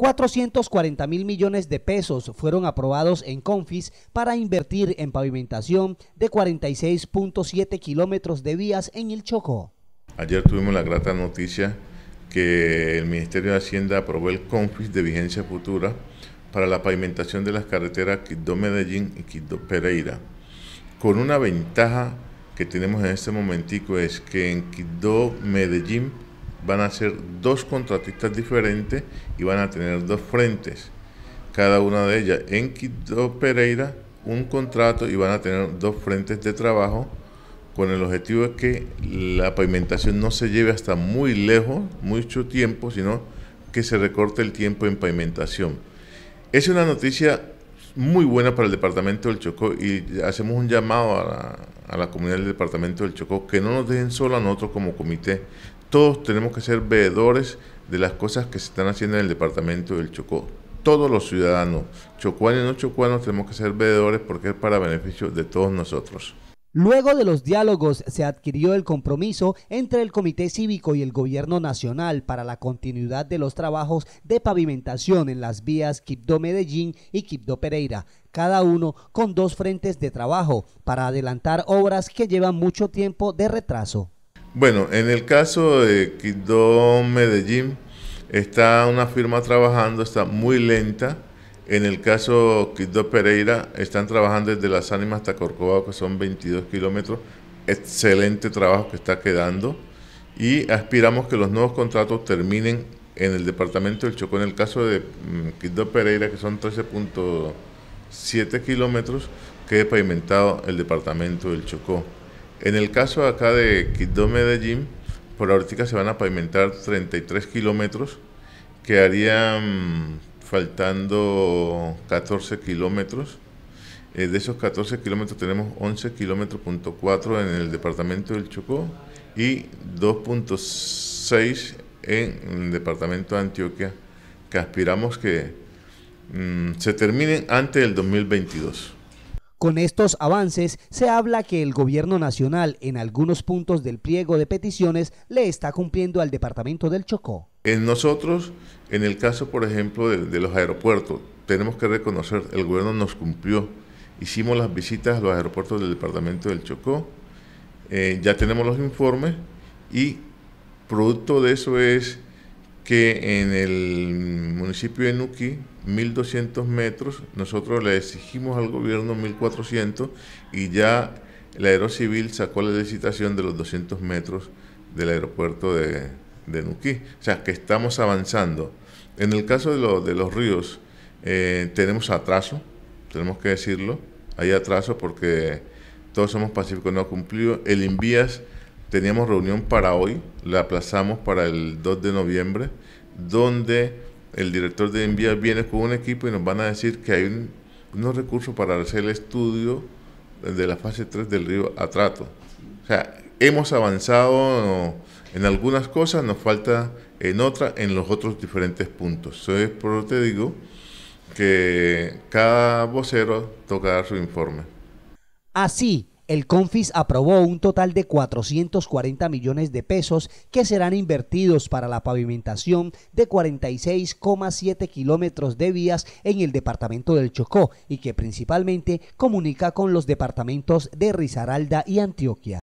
440 mil millones de pesos fueron aprobados en Confis para invertir en pavimentación de 46.7 kilómetros de vías en el Chocó. Ayer tuvimos la grata noticia que el Ministerio de Hacienda aprobó el Confis de vigencia futura para la pavimentación de las carreteras quidó Medellín y quidó Pereira, con una ventaja que tenemos en este momentico es que en quidó Medellín van a ser dos contratistas diferentes y van a tener dos frentes. Cada una de ellas en Quito Pereira un contrato y van a tener dos frentes de trabajo con el objetivo de que la pavimentación no se lleve hasta muy lejos, mucho tiempo, sino que se recorte el tiempo en pavimentación. Es una noticia muy buena para el departamento del Chocó y hacemos un llamado a la, comunidad del departamento del Chocó que no nos dejen solos a nosotros como comité todos tenemos que ser veedores de las cosas que se están haciendo en el departamento del Chocó. Todos los ciudadanos, chocuanos y no chocuanos, tenemos que ser veedores porque es para beneficio de todos nosotros. Luego de los diálogos se adquirió el compromiso entre el Comité Cívico y el Gobierno Nacional para la continuidad de los trabajos de pavimentación en las vías Quibdó Medellín y Quibdó Pereira, cada uno con dos frentes de trabajo para adelantar obras que llevan mucho tiempo de retraso. Bueno, en el caso de Quito Medellín, está una firma trabajando, está muy lenta. En el caso Quito Pereira, están trabajando desde Las Ánimas hasta Corcovado, que son 22 kilómetros. Excelente trabajo que está quedando. Y aspiramos que los nuevos contratos terminen en el departamento del Chocó. En el caso de Quito mm, Pereira, que son 13.7 kilómetros, quede pavimentado el departamento del Chocó. En el caso acá de Quito Medellín, por ahorita se van a pavimentar 33 kilómetros, que harían faltando 14 kilómetros. Eh, de esos 14 kilómetros tenemos 11 kilómetros.4 en el departamento del Chocó y 2.6 en el departamento de Antioquia, que aspiramos que mm, se terminen antes del 2022. Con estos avances se habla que el gobierno nacional en algunos puntos del pliego de peticiones le está cumpliendo al departamento del Chocó. En nosotros, en el caso por ejemplo de, los aeropuertos, tenemos que reconocer, el gobierno nos cumplió, hicimos las visitas a los aeropuertos del departamento del Chocó, eh, ya tenemos los informes y producto de eso es que en el municipio de Nuquí, 1200 metros, nosotros le exigimos al gobierno 1400 y ya el aerocivil sacó la licitación de los 200 metros del aeropuerto de, de O sea, que estamos avanzando. En el caso de, los ríos, eh, tenemos atraso, tenemos que decirlo. Hay atraso porque todos somos pacíficos, no ha cumplido. El Invías teníamos reunión para hoy, la aplazamos para el 2 de noviembre, donde el director de Envía viene con un equipo y nos van a decir que hay unos recursos para hacer el estudio de la fase 3 del río Atrato. O sea, hemos avanzado en algunas cosas, nos falta en otras, en los otros diferentes puntos. Entonces, por eso te digo que cada vocero toca dar su informe. Así, ah, el Confis aprobó un total de 440 millones de pesos que serán invertidos para la pavimentación de 46,7 kilómetros de vías en el departamento del Chocó y que principalmente comunica con los departamentos de Risaralda y Antioquia.